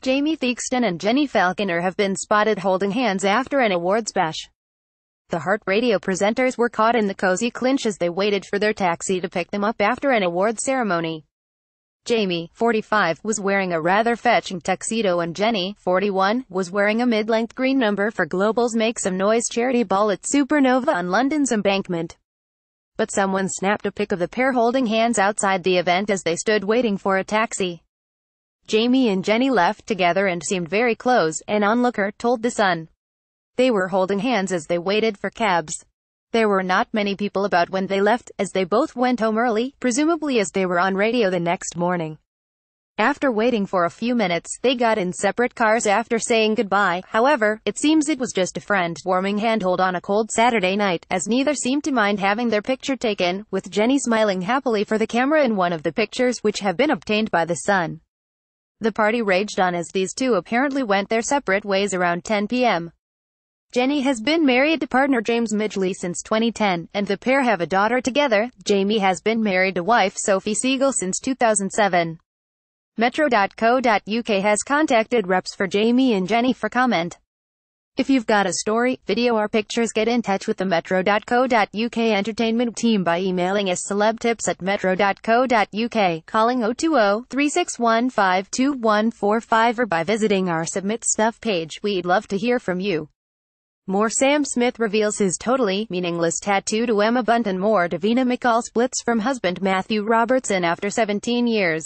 Jamie Theakston and Jenny Falconer have been spotted holding hands after an awards bash. The Heart radio presenters were caught in the cozy clinch as they waited for their taxi to pick them up after an awards ceremony. Jamie, 45, was wearing a rather fetching tuxedo and Jenny, 41, was wearing a mid-length green number for Global's Make Some Noise charity ball at Supernova on London's Embankment. But someone snapped a pic of the pair holding hands outside the event as they stood waiting for a taxi. Jamie and Jenny left together and seemed very close, an onlooker told The Sun. They were holding hands as they waited for cabs. There were not many people about when they left, as they both went home early, presumably as they were on radio the next morning. After waiting for a few minutes, they got in separate cars after saying goodbye. However, it seems it was just a friend warming handhold on a cold Saturday night, as neither seemed to mind having their picture taken, with Jenny smiling happily for the camera in one of the pictures which have been obtained by the sun. The party raged on as these two apparently went their separate ways around 10 p.m. Jenny has been married to partner James Midgley since 2010, and the pair have a daughter together. Jamie has been married to wife Sophie Siegel since 2007. Metro.co.uk has contacted reps for Jamie and Jenny for comment. If you've got a story, video or pictures get in touch with the metro.co.uk entertainment team by emailing us celebtips at metro.co.uk, calling 020-361-52145 or by visiting our Submit Stuff page. We'd love to hear from you. More Sam Smith reveals his totally meaningless tattoo to Emma Bunt and more Davina McCall splits from husband Matthew Robertson after 17 years.